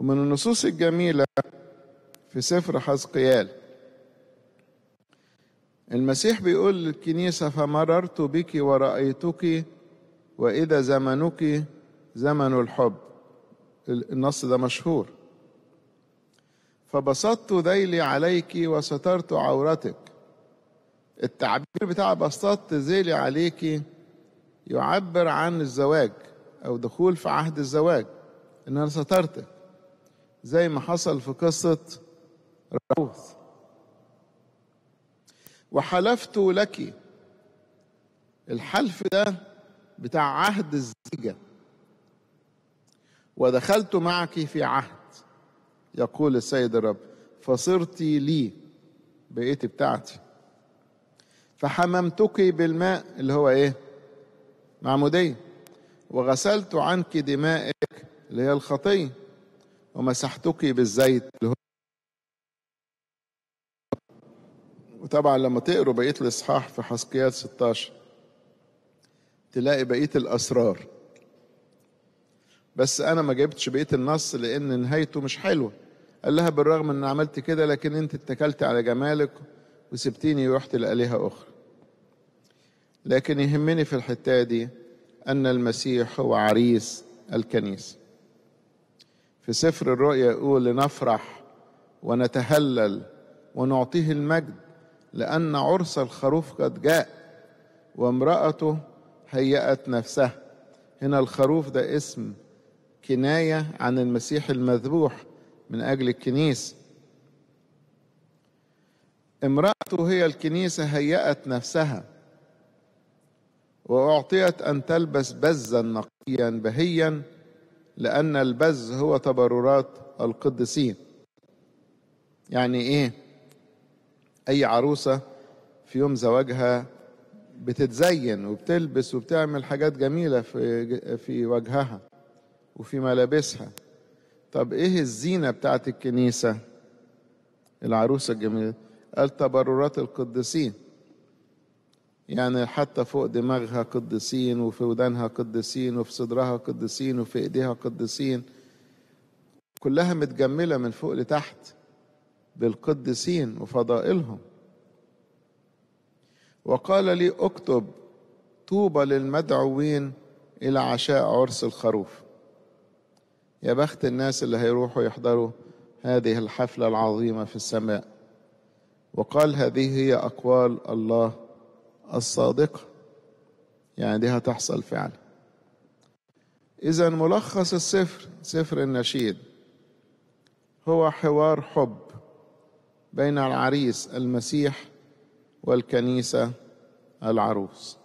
ومن النصوص الجميلة في سفر حزقيال المسيح بيقول للكنيسة فمررت بك ورأيتك وإذا زمنك زمن الحب النص ده مشهور فبسطت ذيلي عليك وسترت عورتك التعبير بتاع بسطت ذيلي عليك يعبر عن الزواج او دخول في عهد الزواج ان انا سترتك زي ما حصل في قصة راوث وحلفت لك الحلف ده بتاع عهد الزيجة ودخلت معك في عهد يقول السيد الرب فصرت لي بقيت بتاعتي فحممتك بالماء اللي هو ايه معمودية وغسلت عنك دمائك اللي هي الخطيه ومسحتك بالزيت وطبعا لما تقروا بقيه الاصحاح في حسقيات 16 تلاقي بقيه الاسرار بس انا ما جبتش بقيه النص لان نهايته مش حلوه قال لها بالرغم ان عملت كده لكن انت اتكلت على جمالك وسبتيني ورحت لآلهة أخرى لكن يهمني في الحتة دي أن المسيح هو عريس الكنيسة في سفر الرؤيا يقول لنفرح ونتهلل ونعطيه المجد لأن عرس الخروف قد جاء وامرأته هيأت نفسها هنا الخروف ده اسم كناية عن المسيح المذبوح من أجل الكنيسة امرأته هي الكنيسة هيأت نفسها وأعطيت أن تلبس بزا نقيا بهيا لأن البذ هو تبررات القديسين يعني إيه أي عروسة في يوم زواجها بتتزين وبتلبس وبتعمل حاجات جميلة في, في وجهها وفي ملابسها طب إيه الزينة بتاعت الكنيسة العروسة الجميلة قال تبررات القديسين يعني حتى فوق دماغها قديسين وفي ودانها قديسين وفي صدرها قديسين وفي ايديها قديسين كلها متجملة من فوق لتحت بالقديسين وفضائلهم وقال لي اكتب طوبى للمدعوين إلى عشاء عرس الخروف يا بخت الناس اللي هيروحوا يحضروا هذه الحفلة العظيمة في السماء وقال هذه هي أقوال الله الصادقة يعني دي هتحصل فعلا إذا ملخص السفر سفر النشيد هو حوار حب بين العريس المسيح والكنيسة العروس